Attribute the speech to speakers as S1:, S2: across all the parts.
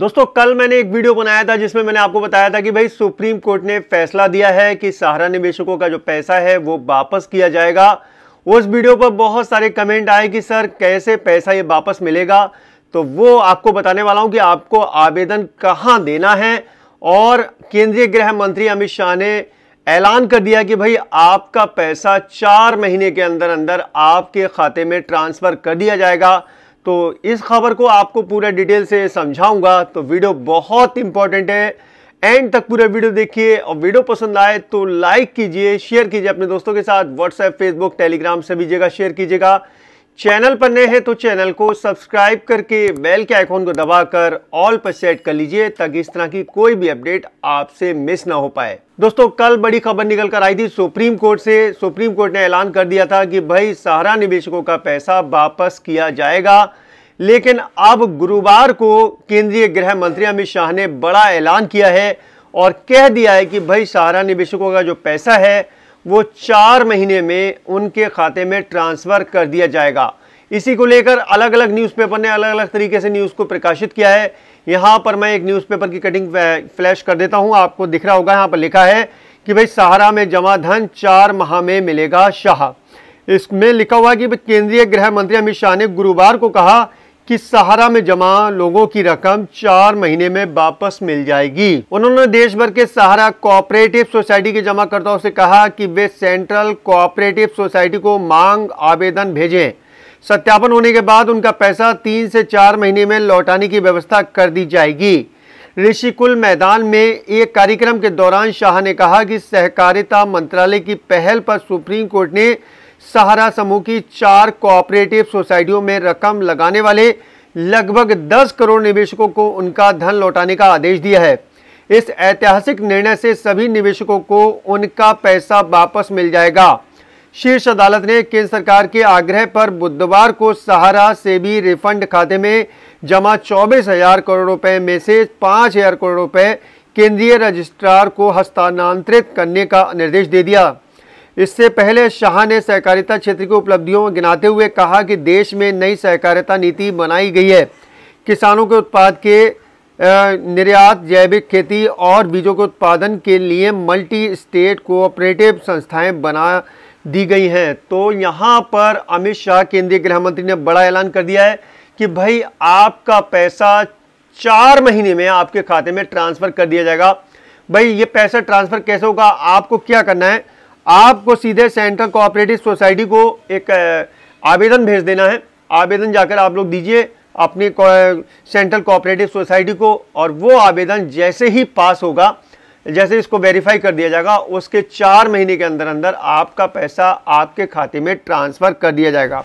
S1: दोस्तों कल मैंने एक वीडियो बनाया था जिसमें मैंने आपको बताया था कि भाई सुप्रीम कोर्ट ने फैसला दिया है कि सहारा निवेशकों का जो पैसा है वो वापस किया जाएगा उस वीडियो पर बहुत सारे कमेंट आए कि सर कैसे पैसा ये वापस मिलेगा तो वो आपको बताने वाला हूँ कि आपको आवेदन कहाँ देना है और केंद्रीय गृह मंत्री अमित शाह ने ऐलान कर दिया कि भाई आपका पैसा चार महीने के अंदर अंदर आपके खाते में ट्रांसफ़र कर दिया जाएगा तो इस खबर को आपको पूरा डिटेल से समझाऊंगा तो वीडियो बहुत इंपॉर्टेंट है एंड तक पूरा वीडियो देखिए और वीडियो पसंद आए तो लाइक कीजिए शेयर कीजिए अपने दोस्तों के साथ व्हाट्सएप फेसबुक टेलीग्राम सभी जगह शेयर कीजिएगा चैनल पर नए हैं तो चैनल को सब्सक्राइब करके बेल के आइकॉन को दबाकर ऑल पर सेट कर लीजिए ताकि इस तरह की कोई भी अपडेट आपसे मिस ना हो पाए दोस्तों कल बड़ी खबर निकल कर आई थी सुप्रीम कोर्ट से सुप्रीम कोर्ट ने ऐलान कर दिया था कि भाई सहारा निवेशकों का पैसा वापस किया जाएगा लेकिन अब गुरुवार को केंद्रीय गृह मंत्री अमित शाह ने बड़ा ऐलान किया है और कह दिया है कि भाई सहारा निवेशकों का जो पैसा है वो चार महीने में उनके खाते में ट्रांसफ़र कर दिया जाएगा इसी को लेकर अलग अलग न्यूज़पेपर ने अलग अलग तरीके से न्यूज़ को प्रकाशित किया है यहाँ पर मैं एक न्यूज़पेपर की कटिंग फ्लैश कर देता हूँ आपको दिख रहा होगा यहाँ पर लिखा है कि भाई सहारा में जमा धन चार माह में मिलेगा शाह इसमें लिखा हुआ कि केंद्रीय गृह मंत्री अमित शाह ने गुरुवार को कहा कि सहारा में जमा लोगों की रकम चार महीने में वापस मिल जाएगी उन्होंने देश भर के सहारा कोऑपरेटिव सोसाइटी के जमाकर्ताओं से कहा कि वे सेंट्रल कोऑपरेटिव सोसाइटी को मांग आवेदन भेजें सत्यापन होने के बाद उनका पैसा तीन से चार महीने में लौटाने की व्यवस्था कर दी जाएगी ऋषिकुल मैदान में एक कार्यक्रम के दौरान शाह ने कहा कि सहकारिता मंत्रालय की पहल पर सुप्रीम कोर्ट ने सहारा समूह की चार कोऑपरेटिव सोसाइटियों में रकम लगाने वाले लगभग 10 करोड़ निवेशकों को उनका धन लौटाने का आदेश दिया है इस ऐतिहासिक निर्णय से सभी निवेशकों को उनका पैसा वापस मिल जाएगा शीर्ष अदालत ने केंद्र सरकार के आग्रह पर बुधवार को सहारा से भी रिफंड खाते में जमा चौबीस हजार करोड़ रुपए में से पाँच हजार करोड़ रुपए केंद्रीय रजिस्ट्रार को हस्तांतरित करने का निर्देश दे दिया इससे पहले शाह ने सहकारिता क्षेत्र की उपलब्धियों गिनाते हुए कहा कि देश में नई सहकारिता नीति बनाई गई है किसानों के उत्पाद के निर्यात जैविक खेती और बीजों के उत्पादन के लिए मल्टी स्टेट कोऑपरेटिव संस्थाएं बना दी गई हैं तो यहाँ पर अमित शाह केंद्रीय गृह मंत्री ने बड़ा ऐलान कर दिया है कि भाई आपका पैसा चार महीने में आपके खाते में ट्रांसफ़र कर दिया जाएगा भाई ये पैसा ट्रांसफ़र कैसे होगा आपको क्या करना है आपको सीधे सेंट्रल कोऑपरेटिव सोसाइटी को एक आवेदन भेज देना है आवेदन जाकर आप लोग दीजिए अपने सेंट्रल कोऑपरेटिव सोसाइटी को और वो आवेदन जैसे ही पास होगा जैसे इसको वेरीफाई कर दिया जाएगा उसके चार महीने के अंदर अंदर आपका पैसा आपके खाते में ट्रांसफ़र कर दिया जाएगा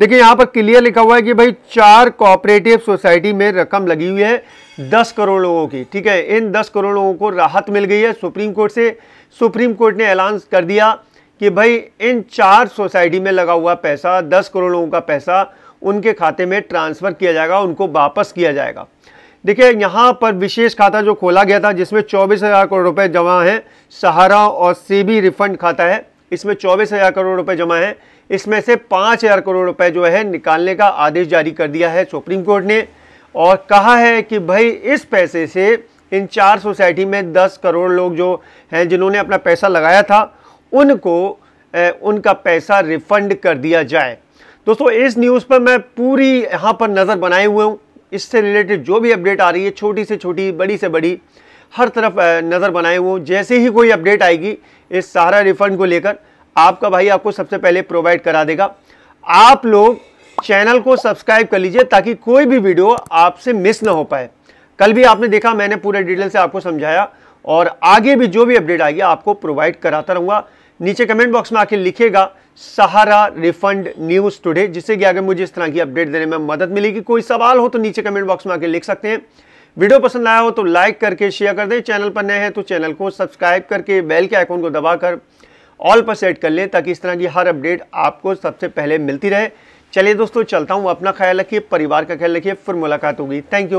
S1: देखिए यहाँ पर क्लियर लिखा हुआ है कि भाई चार कोऑपरेटिव सोसाइटी में रकम लगी हुई है दस करोड़ लोगों की ठीक है इन दस करोड़ लोगों को राहत मिल गई है सुप्रीम कोर्ट से सुप्रीम कोर्ट ने ऐलान कर दिया कि भाई इन चार सोसाइटी में लगा हुआ पैसा दस करोड़ लोगों का पैसा उनके खाते में ट्रांसफ़र किया जाएगा उनको वापस किया जाएगा देखिए यहाँ पर विशेष खाता जो खोला गया था जिसमें चौबीस हज़ार करोड़ रुपए जमा हैं सहारा और सीबी रिफंड खाता है इसमें चौबीस हज़ार करोड़ रुपए जमा हैं इसमें से पाँच हज़ार करोड़ रुपए जो है निकालने का आदेश जारी कर दिया है सुप्रीम कोर्ट ने और कहा है कि भाई इस पैसे से इन चार सोसाइटी में दस करोड़ लोग जो हैं जिन्होंने अपना पैसा लगाया था उनको ए, उनका पैसा रिफंड कर दिया जाए दोस्तों इस न्यूज़ पर मैं पूरी यहाँ पर नज़र बनाए हुए हूँ इससे रिलेटेड जो भी अपडेट आ रही है छोटी से छोटी बड़ी से बड़ी हर तरफ नज़र बनाए हुए जैसे ही कोई अपडेट आएगी इस सारा रिफंड को लेकर आपका भाई आपको सबसे पहले प्रोवाइड करा देगा आप लोग चैनल को सब्सक्राइब कर लीजिए ताकि कोई भी वीडियो आपसे मिस ना हो पाए कल भी आपने देखा मैंने पूरे डिटेल से आपको समझाया और आगे भी जो भी अपडेट आएगी आपको प्रोवाइड कराता रहूँगा नीचे कमेंट बॉक्स में आके लिखेगा सहारा रिफंड न्यूज़ टुडे जिससे कि आगे मुझे इस तरह की अपडेट देने में मदद मिलेगी कोई सवाल हो तो नीचे कमेंट बॉक्स में आके लिख सकते हैं वीडियो पसंद आया हो तो लाइक करके शेयर कर दें चैनल पर नए हैं तो चैनल को सब्सक्राइब करके बेल के आइकॉन को दबाकर ऑल पर सेट कर लें ताकि इस तरह की हर अपडेट आपको सबसे पहले मिलती रहे चलिए दोस्तों चलता हूँ अपना ख्याल रखिए परिवार का ख्याल रखिए फिर मुलाकात होगी थैंक यू